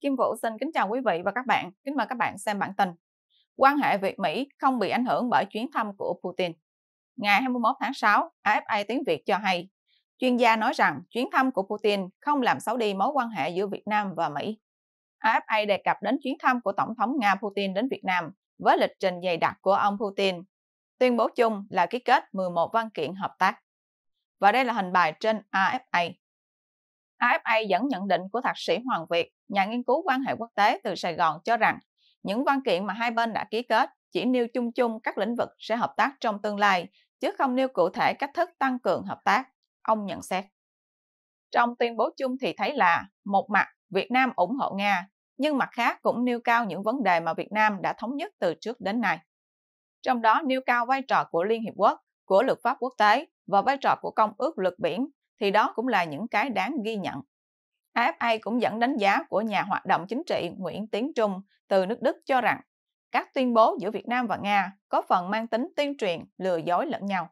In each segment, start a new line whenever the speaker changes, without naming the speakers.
Kim Vũ xin kính chào quý vị và các bạn. Kính mời các bạn xem bản tin. Quan hệ Việt Mỹ không bị ảnh hưởng bởi chuyến thăm của Putin. Ngày 21 tháng 6, AFA tiếng Việt cho hay, chuyên gia nói rằng chuyến thăm của Putin không làm xấu đi mối quan hệ giữa Việt Nam và Mỹ. AFA đề cập đến chuyến thăm của Tổng thống Nga Putin đến Việt Nam với lịch trình dày đặc của ông Putin. Tuyên bố chung là ký kết 11 văn kiện hợp tác. Và đây là hình bài trên AFA. AFA dẫn nhận định của thạc sĩ Hoàng Việt, nhà nghiên cứu quan hệ quốc tế từ Sài Gòn cho rằng những văn kiện mà hai bên đã ký kết chỉ nêu chung chung các lĩnh vực sẽ hợp tác trong tương lai, chứ không nêu cụ thể cách thức tăng cường hợp tác, ông nhận xét. Trong tuyên bố chung thì thấy là, một mặt, Việt Nam ủng hộ Nga, nhưng mặt khác cũng nêu cao những vấn đề mà Việt Nam đã thống nhất từ trước đến nay. Trong đó nêu cao vai trò của Liên Hiệp Quốc, của luật pháp quốc tế và vai trò của Công ước luật biển thì đó cũng là những cái đáng ghi nhận. AFA cũng dẫn đánh giá của nhà hoạt động chính trị Nguyễn Tiến Trung từ nước Đức cho rằng các tuyên bố giữa Việt Nam và Nga có phần mang tính tuyên truyền lừa dối lẫn nhau.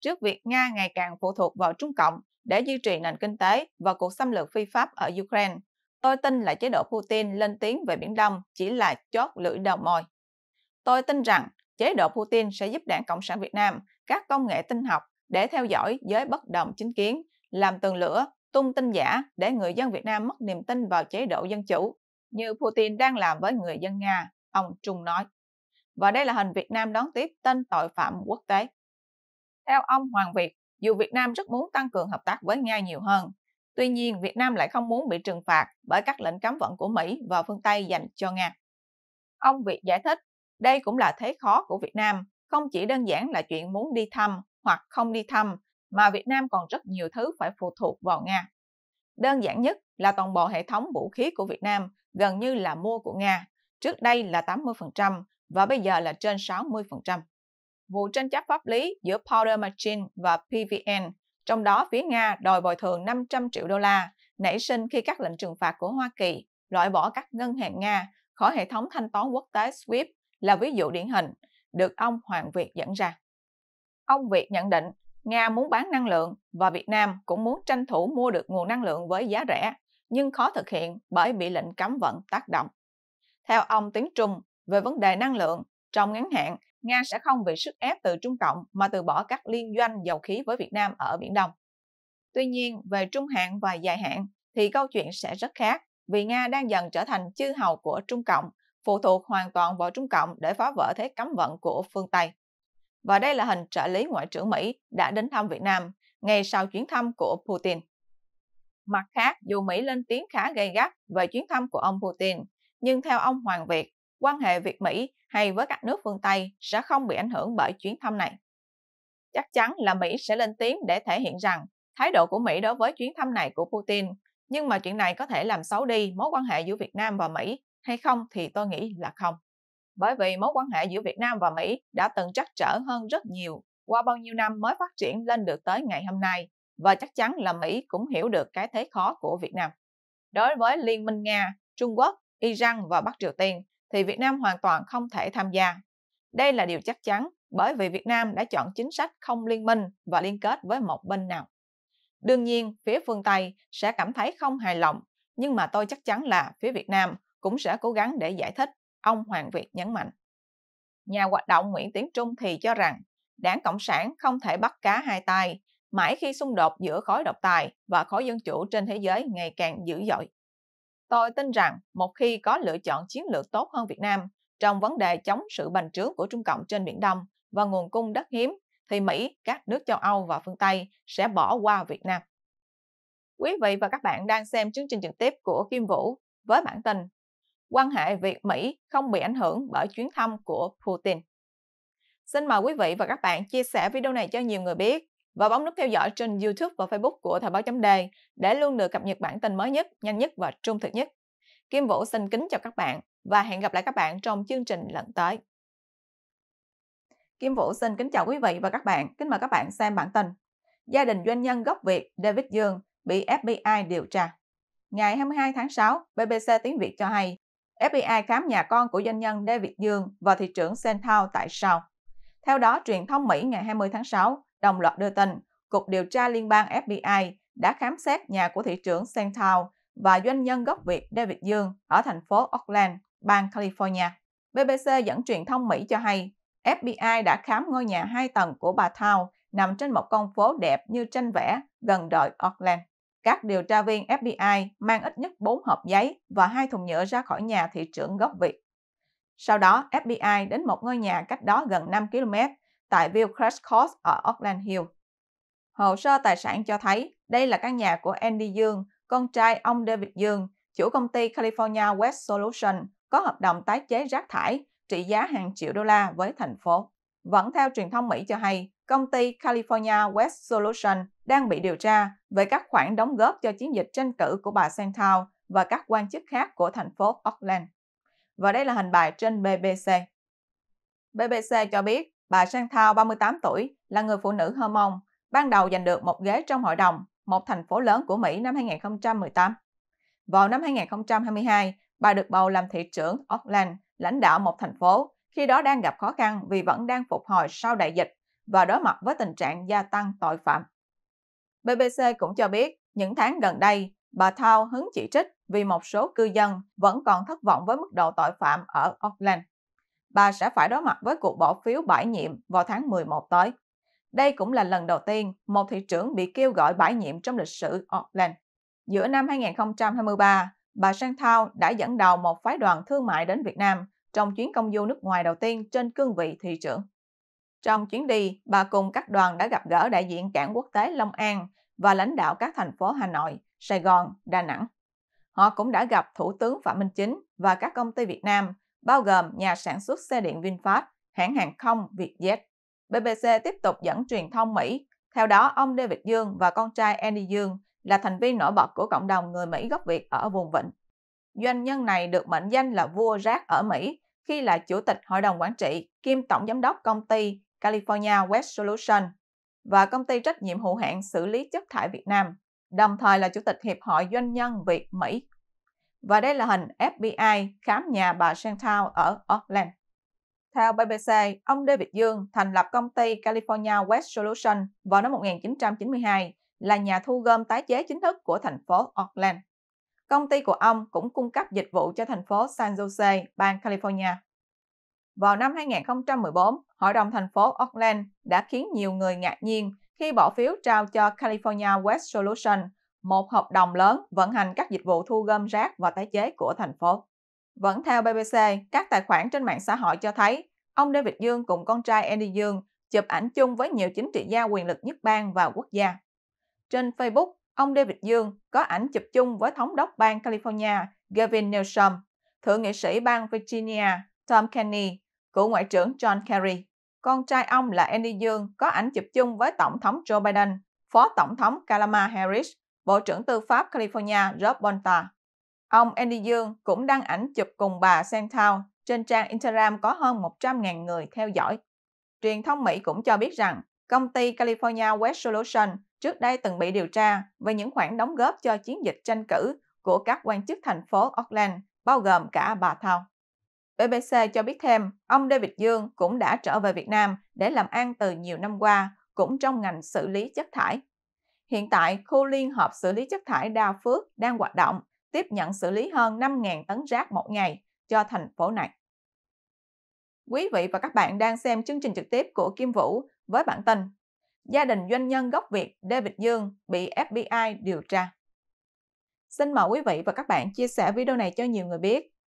Trước việc Nga ngày càng phụ thuộc vào Trung Cộng để duy trì nền kinh tế và cuộc xâm lược phi pháp ở Ukraine, tôi tin là chế độ Putin lên tiếng về Biển Đông chỉ là chót lưỡi đầu môi. Tôi tin rằng chế độ Putin sẽ giúp đảng Cộng sản Việt Nam các công nghệ tinh học để theo dõi giới bất đồng chính kiến làm tường lửa, tung tin giả để người dân Việt Nam mất niềm tin vào chế độ dân chủ, như Putin đang làm với người dân Nga, ông Trung nói. Và đây là hình Việt Nam đón tiếp tên tội phạm quốc tế. Theo ông Hoàng Việt, dù Việt Nam rất muốn tăng cường hợp tác với Nga nhiều hơn, tuy nhiên Việt Nam lại không muốn bị trừng phạt bởi các lệnh cấm vận của Mỹ và phương Tây dành cho Nga. Ông Việt giải thích, đây cũng là thế khó của Việt Nam, không chỉ đơn giản là chuyện muốn đi thăm hoặc không đi thăm mà Việt Nam còn rất nhiều thứ phải phụ thuộc vào Nga. Đơn giản nhất là toàn bộ hệ thống vũ khí của Việt Nam gần như là mua của Nga, trước đây là 80% và bây giờ là trên 60%. Vụ tranh chấp pháp lý giữa Powder Machine và PVN, trong đó phía Nga đòi bồi thường 500 triệu đô la, nảy sinh khi các lệnh trừng phạt của Hoa Kỳ loại bỏ các ngân hàng Nga khỏi hệ thống thanh toán quốc tế SWIFT là ví dụ điển hình được ông Hoàng Việt dẫn ra. Ông Việt nhận định Nga muốn bán năng lượng và Việt Nam cũng muốn tranh thủ mua được nguồn năng lượng với giá rẻ, nhưng khó thực hiện bởi bị lệnh cấm vận tác động. Theo ông Tiến Trung, về vấn đề năng lượng, trong ngắn hạn, Nga sẽ không bị sức ép từ Trung Cộng mà từ bỏ các liên doanh dầu khí với Việt Nam ở Biển Đông. Tuy nhiên, về trung hạn và dài hạn thì câu chuyện sẽ rất khác vì Nga đang dần trở thành chư hầu của Trung Cộng, phụ thuộc hoàn toàn vào Trung Cộng để phá vỡ thế cấm vận của phương Tây và đây là hình trợ lý Ngoại trưởng Mỹ đã đến thăm Việt Nam ngay sau chuyến thăm của Putin. Mặt khác, dù Mỹ lên tiếng khá gay gắt về chuyến thăm của ông Putin, nhưng theo ông Hoàng Việt, quan hệ Việt-Mỹ hay với các nước phương Tây sẽ không bị ảnh hưởng bởi chuyến thăm này. Chắc chắn là Mỹ sẽ lên tiếng để thể hiện rằng thái độ của Mỹ đối với chuyến thăm này của Putin, nhưng mà chuyện này có thể làm xấu đi mối quan hệ giữa Việt Nam và Mỹ hay không thì tôi nghĩ là không bởi vì mối quan hệ giữa Việt Nam và Mỹ đã từng trắc trở hơn rất nhiều qua bao nhiêu năm mới phát triển lên được tới ngày hôm nay và chắc chắn là Mỹ cũng hiểu được cái thế khó của Việt Nam. Đối với Liên minh Nga, Trung Quốc, Iran và Bắc Triều Tiên thì Việt Nam hoàn toàn không thể tham gia. Đây là điều chắc chắn bởi vì Việt Nam đã chọn chính sách không liên minh và liên kết với một bên nào. Đương nhiên, phía phương Tây sẽ cảm thấy không hài lòng, nhưng mà tôi chắc chắn là phía Việt Nam cũng sẽ cố gắng để giải thích ông Hoàng Việt nhấn mạnh. Nhà hoạt động Nguyễn Tiến Trung thì cho rằng đảng Cộng sản không thể bắt cá hai tay mãi khi xung đột giữa khối độc tài và khối dân chủ trên thế giới ngày càng dữ dội. Tôi tin rằng một khi có lựa chọn chiến lược tốt hơn Việt Nam trong vấn đề chống sự bành trướng của Trung Cộng trên Biển Đông và nguồn cung đất hiếm, thì Mỹ, các nước châu Âu và phương Tây sẽ bỏ qua Việt Nam. Quý vị và các bạn đang xem chương trình trực tiếp của Kim Vũ với bản tin quan hệ Việt Mỹ không bị ảnh hưởng bởi chuyến thăm của Putin. Xin mời quý vị và các bạn chia sẻ video này cho nhiều người biết và bấm nút theo dõi trên YouTube và Facebook của Thời báo chấm đề để luôn được cập nhật bản tin mới nhất, nhanh nhất và trung thực nhất. Kim Vũ xin kính chào các bạn và hẹn gặp lại các bạn trong chương trình lần tới. Kim Vũ xin kính chào quý vị và các bạn, kính mời các bạn xem bản tin. Gia đình doanh nhân gốc Việt David Dương bị FBI điều tra. Ngày 22 tháng 6, BBC Tiếng Việt cho hay FBI khám nhà con của doanh nhân David Dương và thị trưởng Senthao tại sao. Theo đó, truyền thông Mỹ ngày 20 tháng 6 đồng loạt đưa tin Cục Điều tra Liên bang FBI đã khám xét nhà của thị trưởng Senthao và doanh nhân gốc Việt David Dương ở thành phố Oakland, bang California. BBC dẫn truyền thông Mỹ cho hay, FBI đã khám ngôi nhà hai tầng của bà Thao nằm trên một con phố đẹp như tranh vẽ gần đội Oakland các điều tra viên FBI mang ít nhất 4 hộp giấy và hai thùng nhựa ra khỏi nhà thị trưởng gốc Việt. Sau đó, FBI đến một ngôi nhà cách đó gần 5 km tại Villcrest Court ở Oakland Hill. Hồ sơ tài sản cho thấy đây là căn nhà của Andy Dương, con trai ông David Dương, chủ công ty California West Solution có hợp đồng tái chế rác thải trị giá hàng triệu đô la với thành phố. Vẫn theo truyền thông Mỹ cho hay, công ty California West Solution đang bị điều tra về các khoản đóng góp cho chiến dịch tranh cử của bà Santow và các quan chức khác của thành phố Auckland. Và đây là hình bài trên BBC. BBC cho biết bà Santow, 38 tuổi, là người phụ nữ Hơ Mông, ban đầu giành được một ghế trong hội đồng, một thành phố lớn của Mỹ năm 2018. Vào năm 2022, bà được bầu làm thị trưởng Auckland, lãnh đạo một thành phố, khi đó đang gặp khó khăn vì vẫn đang phục hồi sau đại dịch và đối mặt với tình trạng gia tăng tội phạm. BBC cũng cho biết những tháng gần đây, bà Thao hứng chỉ trích vì một số cư dân vẫn còn thất vọng với mức độ tội phạm ở Auckland. Bà sẽ phải đối mặt với cuộc bỏ phiếu bãi nhiệm vào tháng 11 tới. Đây cũng là lần đầu tiên một thị trưởng bị kêu gọi bãi nhiệm trong lịch sử Auckland. Giữa năm 2023, bà Sang Thao đã dẫn đầu một phái đoàn thương mại đến Việt Nam trong chuyến công du nước ngoài đầu tiên trên cương vị thị trưởng. Trong chuyến đi, bà cùng các đoàn đã gặp gỡ đại diện cảng quốc tế Long An và lãnh đạo các thành phố Hà Nội, Sài Gòn, Đà Nẵng. Họ cũng đã gặp Thủ tướng Phạm Minh Chính và các công ty Việt Nam, bao gồm nhà sản xuất xe điện VinFast, hãng hàng không Vietjet. BBC tiếp tục dẫn truyền thông Mỹ. Theo đó, ông David Dương và con trai Andy Dương là thành viên nổi bật của cộng đồng người Mỹ gốc Việt ở vùng Vịnh. Doanh nhân này được mệnh danh là vua rác ở Mỹ khi là chủ tịch hội đồng quản trị kiêm tổng giám đốc công ty California West Solution và công ty trách nhiệm hữu hạn xử lý chất thải Việt Nam, đồng thời là Chủ tịch Hiệp hội Doanh nhân Việt Mỹ. Và đây là hình FBI khám nhà bà Chantal ở Oakland. Theo BBC, ông Lê Việt Dương thành lập công ty California West Solution vào năm 1992 là nhà thu gom tái chế chính thức của thành phố Oakland. Công ty của ông cũng cung cấp dịch vụ cho thành phố San Jose, bang California. Vào năm 2014, Hội đồng thành phố Auckland đã khiến nhiều người ngạc nhiên khi bỏ phiếu trao cho California West Solution, một hợp đồng lớn vận hành các dịch vụ thu gom rác và tái chế của thành phố. Vẫn theo BBC, các tài khoản trên mạng xã hội cho thấy ông David Dương cùng con trai Andy Dương chụp ảnh chung với nhiều chính trị gia quyền lực nhất bang và quốc gia. Trên Facebook, ông David Dương có ảnh chụp chung với thống đốc bang California Gavin Newsom, thượng nghị sĩ bang Virginia Tom Kenny cựu Ngoại trưởng John Kerry. Con trai ông là Andy Dương có ảnh chụp chung với Tổng thống Joe Biden, Phó Tổng thống Kalama Harris, Bộ trưởng Tư pháp California Rob Bonta. Ông Andy Dương cũng đăng ảnh chụp cùng bà Santow trên trang Instagram có hơn 100.000 người theo dõi. Truyền thông Mỹ cũng cho biết rằng công ty California West Solution trước đây từng bị điều tra về những khoản đóng góp cho chiến dịch tranh cử của các quan chức thành phố Oakland, bao gồm cả bà Thao. BBC cho biết thêm, ông David Dương cũng đã trở về Việt Nam để làm ăn từ nhiều năm qua, cũng trong ngành xử lý chất thải. Hiện tại, khu liên hợp xử lý chất thải Đa Phước đang hoạt động, tiếp nhận xử lý hơn 5.000 tấn rác mỗi ngày cho thành phố này. Quý vị và các bạn đang xem chương trình trực tiếp của Kim Vũ với bản tin Gia đình doanh nhân gốc Việt David Dương bị FBI điều tra. Xin mời quý vị và các bạn chia sẻ video này cho nhiều người biết